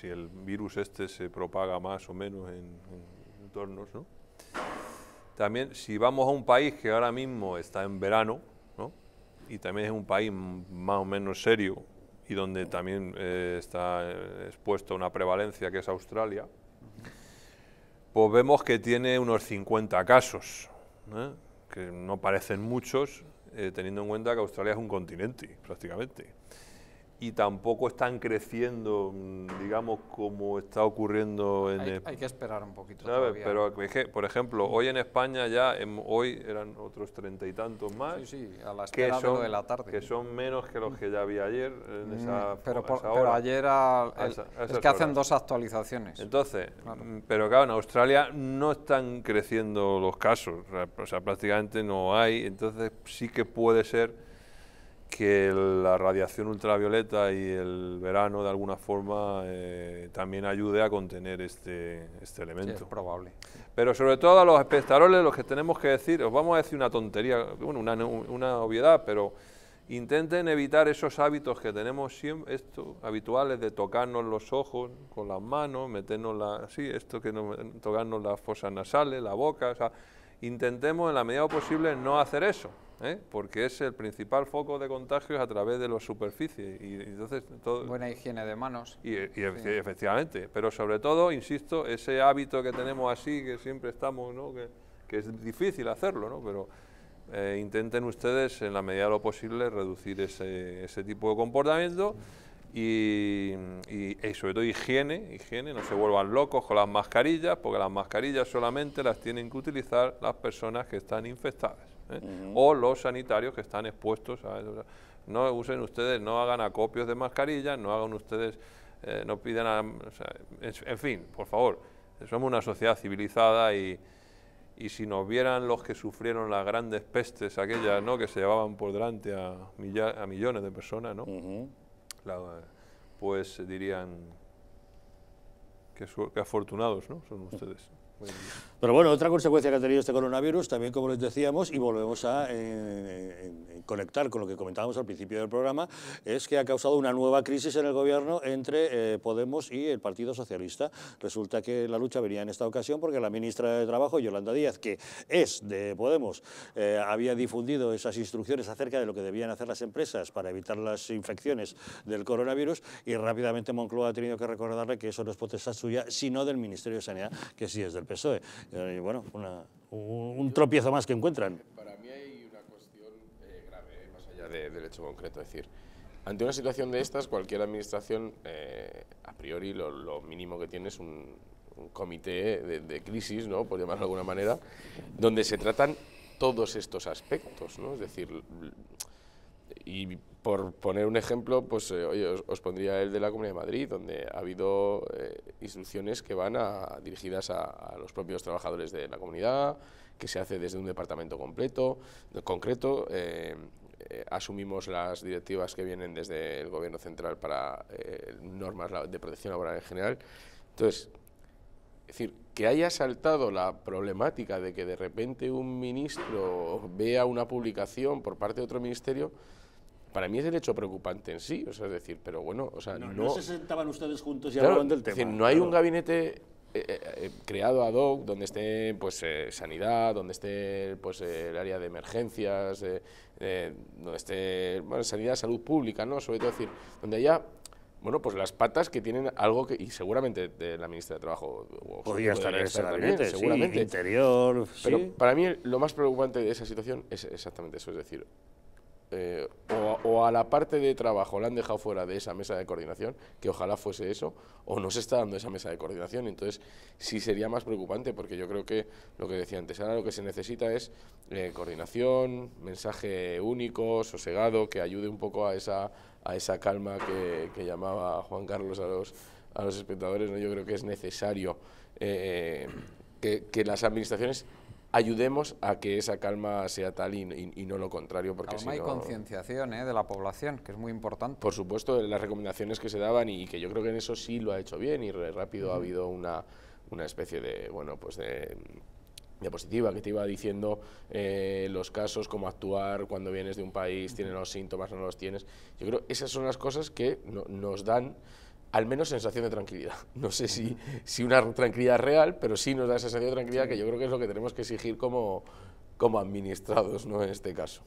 si el virus este se propaga más o menos en entornos. También si vamos a un país que ahora mismo está en verano, y también es un país más o menos serio, y donde también eh, está expuesto una prevalencia que es Australia, pues vemos que tiene unos 50 casos, ¿eh? que no parecen muchos, eh, teniendo en cuenta que Australia es un continente prácticamente y tampoco están creciendo, mm, digamos, como está ocurriendo en... Hay, hay que esperar un poquito. Pero, por ejemplo, mm. hoy en España ya, hoy eran otros treinta y tantos más. Sí, sí, a las que son, de, la tarde. Que son menos que los que ya había ayer. pero, por, ayer es que hacen dos actualizaciones. Entonces, mm, pero claro, en Australia no están creciendo los casos, o sea, prácticamente no hay, entonces sí que puede ser que la radiación ultravioleta y el verano de alguna forma eh, también ayude a contener este, este elemento. es probable. Pero sobre todo a los espectadores los que tenemos que decir, os vamos a decir una tontería, bueno, una, una obviedad, pero intenten evitar esos hábitos que tenemos siempre, habituales de tocarnos los ojos con las manos, meternos la, así, esto que no, tocarnos las fosas nasales, la boca, intentemos en la medida posible no hacer eso. ¿eh? porque es el principal foco de contagios a través de las superficies. Y, entonces, todo, Buena higiene de manos. Y, efectivamente, pero sobre todo, insisto, ese hábito que tenemos así, que siempre estamos, que, es difícil hacerlo, ¿no? pero eh, intenten ustedes, en la medida de lo posible, reducir ese, ese tipo de comportamiento. Y, y, sobre todo higiene, higiene, no se vuelvan locos con las mascarillas, porque las mascarillas solamente las tienen que utilizar las personas que están infectadas o los sanitarios que están expuestos a eso. No usen ustedes, no hagan acopios de mascarillas, no hagan ustedes, eh, no pidan, en, fin, por favor, somos una sociedad civilizada y, y si nos vieran los que sufrieron las grandes pestes aquellas, ¿no? Que se llevaban por delante a, a millones de personas, ¿no? pues dirían que, que afortunados, ¿no? Son ustedes. Pero bueno, otra consecuencia que ha tenido este coronavirus, también como les decíamos, y volvemos a eh, conectar con lo que comentábamos al principio del programa, es que ha causado una nueva crisis en el gobierno entre eh, Podemos y el Partido Socialista. Resulta que la lucha venía en esta ocasión porque la ministra de Trabajo, Yolanda Díaz, que es de Podemos, eh, había difundido esas instrucciones acerca de lo que debían hacer las empresas para evitar las infecciones del coronavirus y rápidamente Moncloa ha tenido que recordarle que eso no es potestad suya, sino del Ministerio de Sanidad, que sí es del eso e. bueno, un, tropiezo más que encuentran. Para mí hay una cuestión eh, grave, eh, más allá del hecho concreto, decir, ante una situación de estas, cualquier administración, eh, a priori, lo, mínimo que tiene es un, comité de, crisis, ¿no? por llamarlo de alguna manera, donde se tratan todos estos aspectos, ¿no? es decir y por poner un ejemplo, pues eh, os, pondría el de la Comunidad de Madrid, donde ha habido eh, instrucciones que van dirigidas a, los propios trabajadores de la comunidad, que se hace desde un departamento completo, concreto. Eh, asumimos las directivas que vienen desde el Gobierno Central para normas de protección laboral en general. Entonces, es decir, que haya saltado la problemática de que de repente un ministro vea una publicación por parte de otro ministerio, para mí es el hecho preocupante en sí, o sea, es decir, pero bueno, o sea, no... no, se sentaban ustedes juntos y hablaban del tema. decir, no hay un gabinete eh, eh, eh, creado ad hoc donde esté pues sanidad, donde esté pues el área de emergencias, donde esté bueno, sanidad, salud pública, ¿no? Sobre todo decir, donde haya bueno, pues las patas que tienen algo que, y seguramente de la ministra de Trabajo o podría estar en ese gabinete, seguramente. Sí, interior, Pero para mí lo más preocupante de esa situación es exactamente eso, es decir, eh, o, a la parte de trabajo la han dejado fuera de esa mesa de coordinación, que ojalá fuese eso, o no se está dando esa mesa de coordinación. Entonces, sí sería más preocupante, porque yo creo que lo que decía antes, ahora lo que se necesita es eh, coordinación, mensaje único, sosegado, que ayude un poco a esa, a esa calma que, llamaba Juan Carlos a los, a los espectadores. Yo creo que es necesario eh, que las administraciones ayudemos a que esa calma sea tal y, no lo contrario. Porque calma concienciación ¿eh? de la población, que es muy importante. Por supuesto, las recomendaciones que se daban y, que yo creo que en eso sí lo ha hecho bien y rápido ha habido una, una especie de, bueno, pues de diapositiva que te iba diciendo eh, los casos, cómo actuar cuando vienes de un país, tienes los síntomas, no los tienes. Yo creo que esas son las cosas que nos dan al menos sensación de tranquilidad. No sé si, una tranquilidad real, pero sí nos da esa sensación de tranquilidad que yo creo que es lo que tenemos que exigir como, como administrados ¿no? en este caso.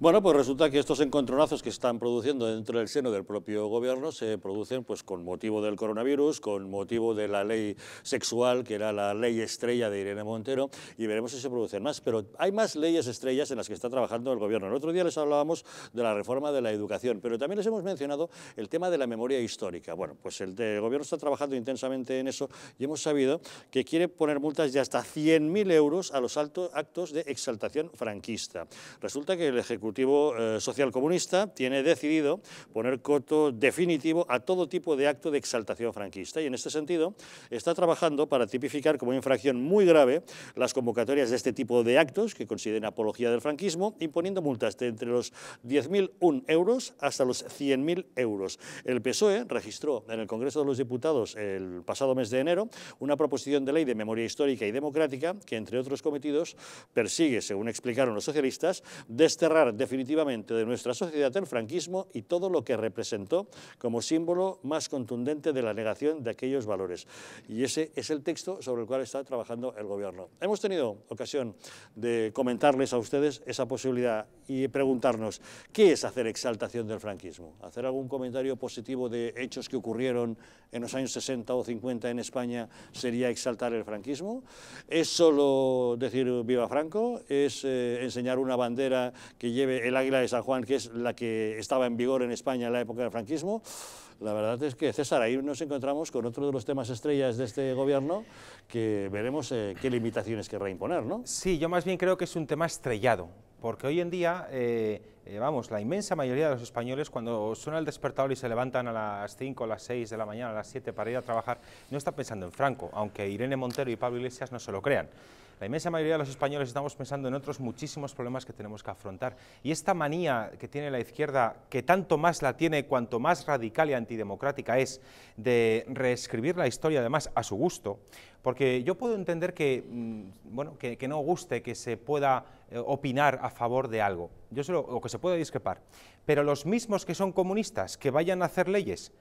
Bueno, pues resulta que estos encontronazos que están produciendo dentro del seno del propio gobierno se producen pues con motivo del coronavirus, con motivo de la ley sexual, que era la ley estrella de Irene Montero, y veremos si se producen más. Pero hay más leyes estrellas en las que está trabajando el gobierno. El otro día les hablábamos de la reforma de la educación, pero también les hemos mencionado el tema de la memoria histórica. Bueno, pues el, gobierno está trabajando intensamente en eso y hemos sabido que quiere poner multas de hasta 100.000 euros a los altos actos de exaltación franquista. Resulta que el Ejecutivo Ejecutivo eh, Social Comunista tiene decidido poner coto definitivo a todo tipo de acto de exaltación franquista y en este sentido está trabajando para tipificar como infracción muy grave las convocatorias de este tipo de actos que consideren apología del franquismo, imponiendo multas de entre los 10.001 euros hasta los 100.000 euros. El PSOE registró en el Congreso de los Diputados el pasado mes de enero una proposición de ley de memoria histórica y democrática que, entre otros cometidos, persigue, según explicaron los socialistas, desterrar definitivamente de nuestra sociedad el franquismo y todo lo que representó como símbolo más contundente de la negación de aquellos valores. Y ese es el texto sobre el cual está trabajando el Gobierno. Hemos tenido ocasión de comentarles a ustedes esa posibilidad y preguntarnos, ¿qué es hacer exaltación del franquismo? ¿Hacer algún comentario positivo de hechos que ocurrieron en los años 60 o 50 en España sería exaltar el franquismo? ¿Es solo decir viva Franco? ¿Es eh, enseñar una bandera que lleva el águila de San Juan, que es la que estaba en vigor en España en la época del franquismo, la verdad es que, César, ahí nos encontramos con otro de los temas estrellas de este gobierno que veremos eh, qué limitaciones querrá imponer, ¿no? Sí, yo más bien creo que es un tema estrellado, porque hoy en día, eh, eh, vamos, la inmensa mayoría de los españoles cuando suena el despertador y se levantan a las 5, a las 6 de la mañana, a las 7 para ir a trabajar, no está pensando en Franco, aunque Irene Montero y Pablo Iglesias no se lo crean. La inmensa mayoría de los españoles estamos pensando en otros muchísimos problemas que tenemos que afrontar. Y esta manía que tiene la izquierda, que tanto más la tiene cuanto más radical y antidemocrática es, de reescribir la historia además a su gusto, porque yo puedo entender que, mm, que, no guste que se pueda eh, opinar a favor de algo, yo o que se pueda discrepar, pero los mismos que son comunistas, que vayan a hacer leyes,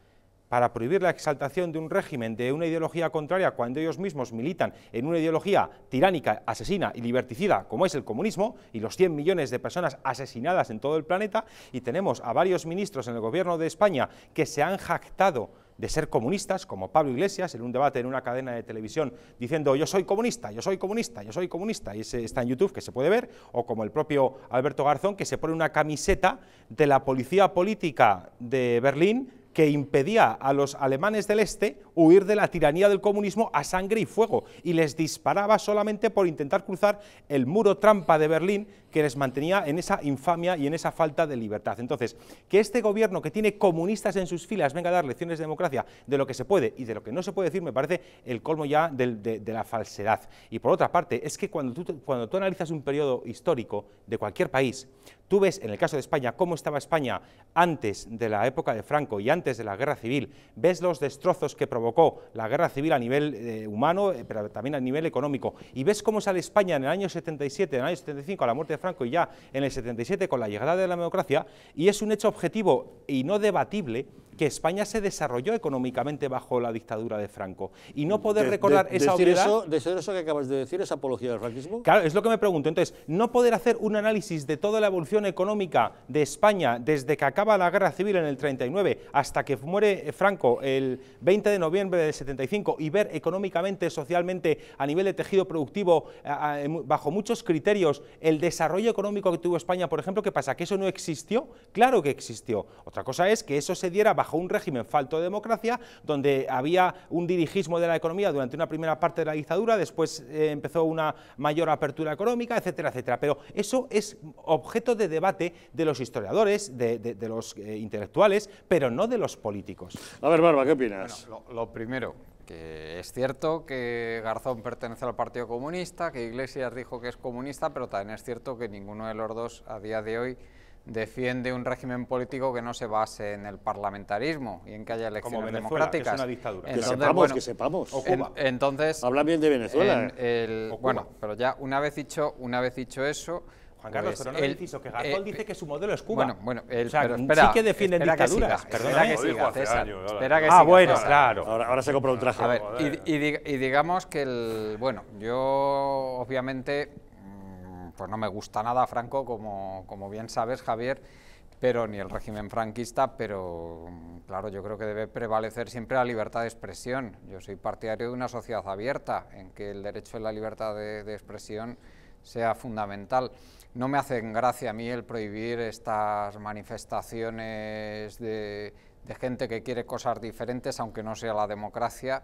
para prohibir la exaltación de un régimen, de una ideología contraria, cuando ellos mismos militan en una ideología tiránica, asesina y liberticida, como es el comunismo, y los 100 millones de personas asesinadas en todo el planeta, y tenemos a varios ministros en el gobierno de España que se han jactado de ser comunistas, como Pablo Iglesias, en un debate en una cadena de televisión, diciendo yo soy comunista, yo soy comunista, yo soy comunista, y ese está en YouTube, que se puede ver, o como el propio Alberto Garzón, que se pone una camiseta de la policía política de Berlín, que impedía a los alemanes del este huir de la tiranía del comunismo a sangre y fuego y les disparaba solamente por intentar cruzar el muro trampa de Berlín que les mantenía en esa infamia y en esa falta de libertad. Entonces, que este gobierno que tiene comunistas en sus filas venga a dar lecciones de democracia de lo que se puede y de lo que no se puede decir, me parece el colmo ya de, la falsedad. Y por otra parte, es que cuando tú, cuando tú analizas un periodo histórico de cualquier país, tú ves en el caso de España cómo estaba España antes de la época de Franco y antes de la guerra civil, ves los destrozos que provocó la guerra civil a nivel eh, humano, eh, pero también a nivel económico, y ves cómo sale España en el año 77, en el año 75, a la muerte de Franco y ya en el 77 con la llegada de la democracia, y es un hecho objetivo y no debatible que España se desarrolló económicamente bajo la dictadura de Franco. Y no poder recordar esa obviedad... eso que acabas de decir es apología del franquismo. Claro, es lo que me pregunto. Entonces, no poder hacer un análisis de toda la evolución económica de España desde que acaba la guerra civil en el 39 hasta que muere Franco el 20 de noviembre del 75 y ver económicamente, socialmente, a nivel de tejido productivo, bajo muchos criterios, el desarrollo económico que tuvo España, por ejemplo, ¿qué pasa? ¿Que eso no existió? Claro que existió. Otra cosa es que eso se diera bajo un régimen falto de democracia, donde había un dirigismo de la economía durante una primera parte de la dictadura, después eh, empezó una mayor apertura económica, etcétera, etcétera. Pero eso es objeto de debate de los historiadores, de, los eh, intelectuales, pero no de los políticos. A ver, Barba, ¿qué opinas? lo, lo primero, que es cierto que Garzón pertenece al Partido Comunista, que Iglesias dijo que es comunista, pero también es cierto que ninguno de los dos a día de hoy defiende un régimen político que no se base en el parlamentarismo y en que haya elecciones Como democráticas. Que es una dictadura. que sepamos, que sepamos. entonces, Habla bien de Venezuela. ¿eh? Bueno, pero ya una vez dicho, una vez dicho eso. Juan Carlos, pues pero no el, inciso, que eh, dice que su modelo es Cuba. Bueno, bueno, él. pero espera, sí que defienden dictaduras. espera que siga, César. ah, bueno, claro. Ahora, se compra un traje. A ver, y, y digamos que el... Bueno, yo obviamente pues no me gusta nada Franco, como, bien sabes, Javier, pero ni el régimen franquista, pero claro, yo creo que debe prevalecer siempre la libertad de expresión. Yo soy partidario de una sociedad abierta, en que el derecho a la libertad de, expresión sea fundamental. No me hacen gracia a mí el prohibir estas manifestaciones de gente que quiere cosas diferentes, aunque no sea la democracia,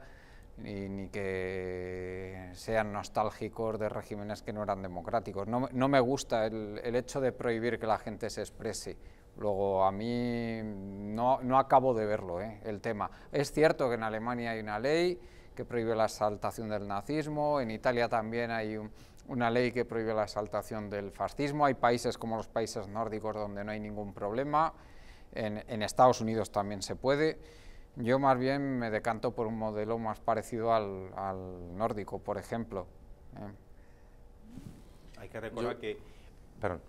ni que sean nostálgicos de regímenes que no eran democráticos. No, no me gusta el, el, hecho de prohibir que la gente se exprese. Luego, a mí no, no acabo de verlo, ¿eh? el tema. Es cierto que en Alemania hay una ley que prohíbe la exaltación del nazismo, en Italia también hay una ley que prohíbe la exaltación del fascismo, hay países como los países nórdicos donde no hay ningún problema, en Estados Unidos también se puede yo más bien me decanto por un modelo más parecido al, nórdico, por ejemplo. ¿eh? Hay que recordar que... Perdón.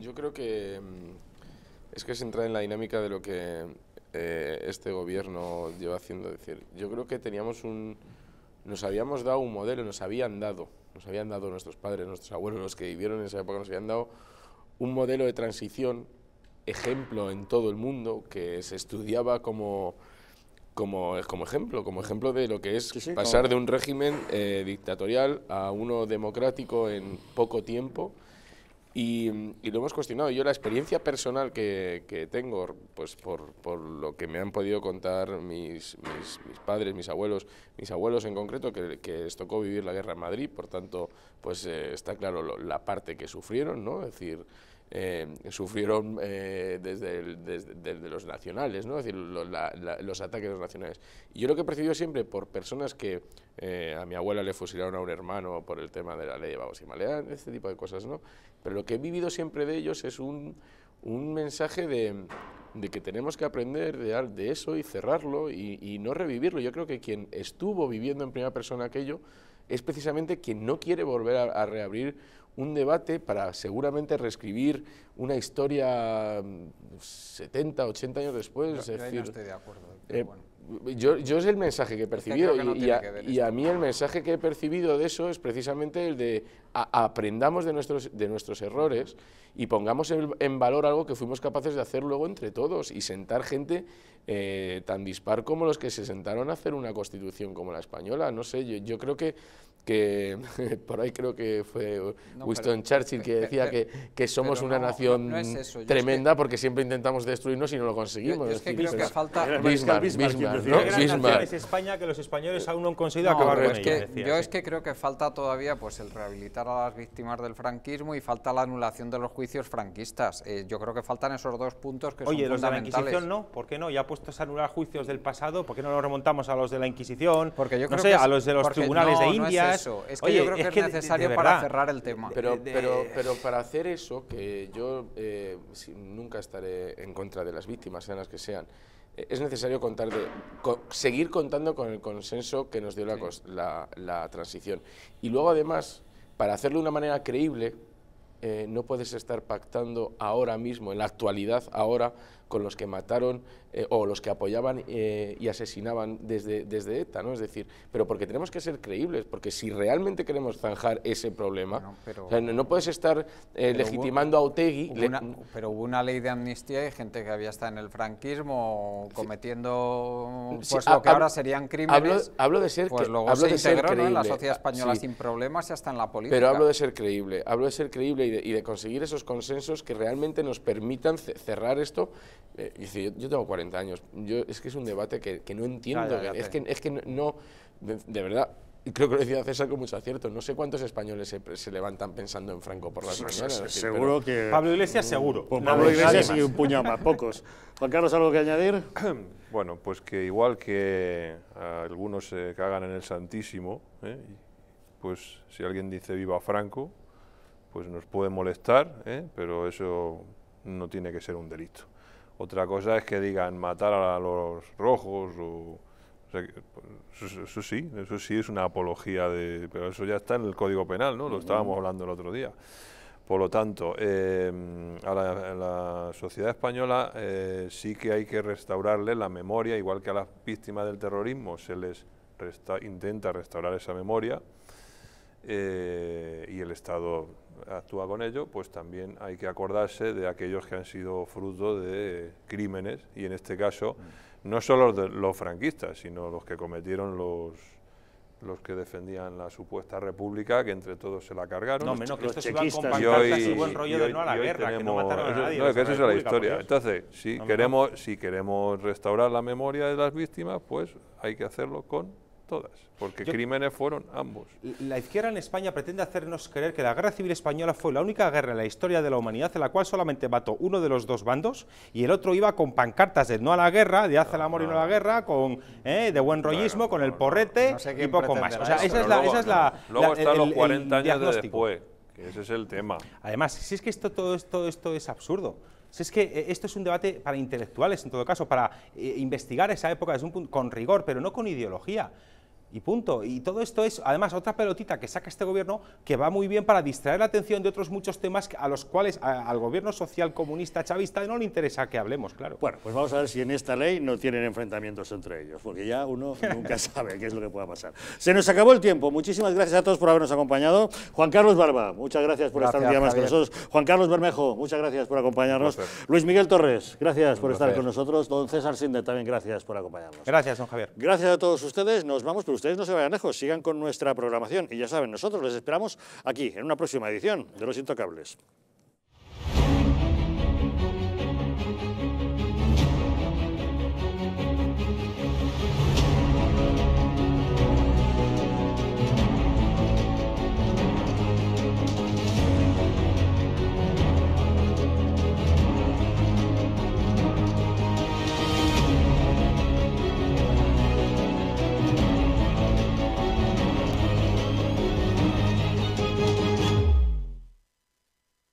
Yo, creo que mm, es que se entra en la dinámica de lo que eh, este gobierno lleva haciendo. decir, yo creo que teníamos un... Nos habíamos dado un modelo, nos habían dado, nos habían dado nuestros padres, nuestros abuelos, los que vivieron en esa época, nos habían dado un modelo de transición ejemplo en todo el mundo, que se estudiaba como, como, como ejemplo, como ejemplo de lo que es pasar de un régimen eh, dictatorial a uno democrático en poco tiempo. Y, lo hemos cuestionado. Yo la experiencia personal que, tengo, pues por, lo que me han podido contar mis, mis, padres, mis abuelos, mis abuelos en concreto, que, les tocó vivir la guerra en Madrid, por tanto, pues eh, está claro la parte que sufrieron, ¿no? Es decir, eh, sufrieron eh, desde, los nacionales, decir, los ataques de los nacionales. yo lo que he percibido siempre por personas que eh, a mi abuela le fusilaron a un hermano por el tema de la ley, de vagos y malean, este tipo de cosas, Pero lo que he vivido siempre de ellos es un, mensaje de, que tenemos que aprender de, eso y cerrarlo y, no revivirlo. Yo creo que quien estuvo viviendo en primera persona aquello es precisamente quien no quiere volver a reabrir un debate para seguramente reescribir una historia 70, mm, 80 años después. Yo, es estoy de acuerdo. Eh, yo, es el mensaje que he percibido y a mí el mensaje que he percibido de eso es precisamente el de aprendamos de nuestros, de nuestros errores y pongamos en, valor algo que fuimos capaces de hacer luego entre todos y sentar gente eh, tan dispar como los que se sentaron a hacer una constitución como la española. No sé, yo, creo que, que por ahí creo que fue Winston Churchill que decía que, somos una nación tremenda porque siempre intentamos destruirnos y no lo conseguimos. Yo, es que creo que falta... Es España que los españoles aún no han conseguido acabar con Yo es que creo que falta todavía pues el rehabilitar a las víctimas del franquismo y falta la anulación de los juicios franquistas. Eh, yo creo que faltan esos dos puntos que Oye, son los de la Inquisición no, ¿por qué no? Ya puestos a anular juicios del pasado, ¿por qué no los remontamos a los de la Inquisición? Porque yo creo no sé, a los de los tribunales de Indias. es, que yo creo que, es necesario para cerrar el tema. Pero, pero, pero para hacer eso, que yo eh, nunca estaré en contra de las víctimas, sean las que sean, eh, es necesario contar de, seguir contando con el consenso que nos dio la, transición. Y luego, además, para hacerlo de una manera creíble, eh, no puedes estar pactando ahora mismo, en la actualidad, ahora, con los que mataron eh, o los que apoyaban eh, y asesinaban desde, desde ETA, ¿no? Es decir, pero porque tenemos que ser creíbles, porque si realmente queremos zanjar ese problema, no, puedes estar eh, legitimando a Otegui... pero hubo una ley de amnistía y gente que había estado en el franquismo cometiendo pues lo que ahora serían crímenes, hablo, de ser, pues de integró, en la sociedad española sin problemas y hasta en la política. Pero hablo de ser creíble, hablo de ser creíble y de conseguir esos consensos que realmente nos permitan cerrar esto eh, yo, tengo 40 años, yo, es que es un debate que, no entiendo, es, que, no, de, verdad, creo que lo decía César con mucho acierto. No sé cuántos españoles se, levantan pensando en Franco por las sí, seguro que. Pablo Iglesias, seguro. Pablo Iglesias y un puñado más, pocos. Juan Carlos, ¿algo que añadir? Bueno, pues que igual que eh, algunos se cagan en el Santísimo, eh, pues si alguien dice viva Franco, pues nos puede molestar, eh, pero eso no tiene que ser un delito. Otra cosa es que digan matar a los rojos pues, eso, sí, eso sí es una apología de... Pero eso ya está en el Código Penal, ¿no? Lo estábamos hablando el otro día. Por lo tanto, em, a, la, sociedad española eh, sí que hay que restaurarle la memoria, igual que a las víctimas del terrorismo se les intenta restaurar esa memoria eh, y el Estado actúa con ello, pues también hay que acordarse de aquellos que han sido fruto de crímenes, y en este caso no solo los, de, los franquistas, sino los que cometieron los, los que defendían la supuesta república, que entre todos se la cargaron. No, menos que esto va con y, buen rollo de no a la guerra, que no a nadie. No, que esa es la historia. Pues. Entonces, si, queremos, si queremos restaurar la memoria de las víctimas, pues hay que hacerlo con Todas, porque crímenes fueron ambos. La izquierda en España pretende hacernos creer que la guerra civil española fue la única guerra en la historia de la humanidad en la cual solamente mató uno de los dos bandos y el otro iba con pancartas de no a la guerra, de haz el amor y no a la guerra, con eh, de buen rollismo, con el porrete y poco más. O sea, esa es, la, luego, están el, los 40 años después, que ese es el tema. Además, si es que esto, todo esto, esto es absurdo. Si es que eh, esto es un debate para intelectuales, en todo caso, para eh, investigar esa época con rigor, pero no con ideología. Y punto. Y todo esto es, además, otra pelotita que saca este gobierno que va muy bien para distraer la atención de otros muchos temas a los cuales al gobierno social comunista chavista no le interesa que hablemos, claro. Bueno, pues vamos a ver si en esta ley no tienen enfrentamientos entre ellos, porque ya uno nunca sabe qué es lo que pueda pasar. Se nos acabó el tiempo. Muchísimas gracias a todos por habernos acompañado. Juan Carlos Barba, muchas gracias por estar un día más con nosotros. Juan Carlos Bermejo, muchas gracias por acompañarnos. Luis Miguel Torres, gracias por estar con nosotros. Don César Sinde, también gracias por acompañarnos. Gracias, don Javier. Gracias a todos ustedes. Nos vamos, ustedes no se vayan lejos, sigan con nuestra programación y ya saben, nosotros les esperamos aquí, en una próxima edición de Los Intocables.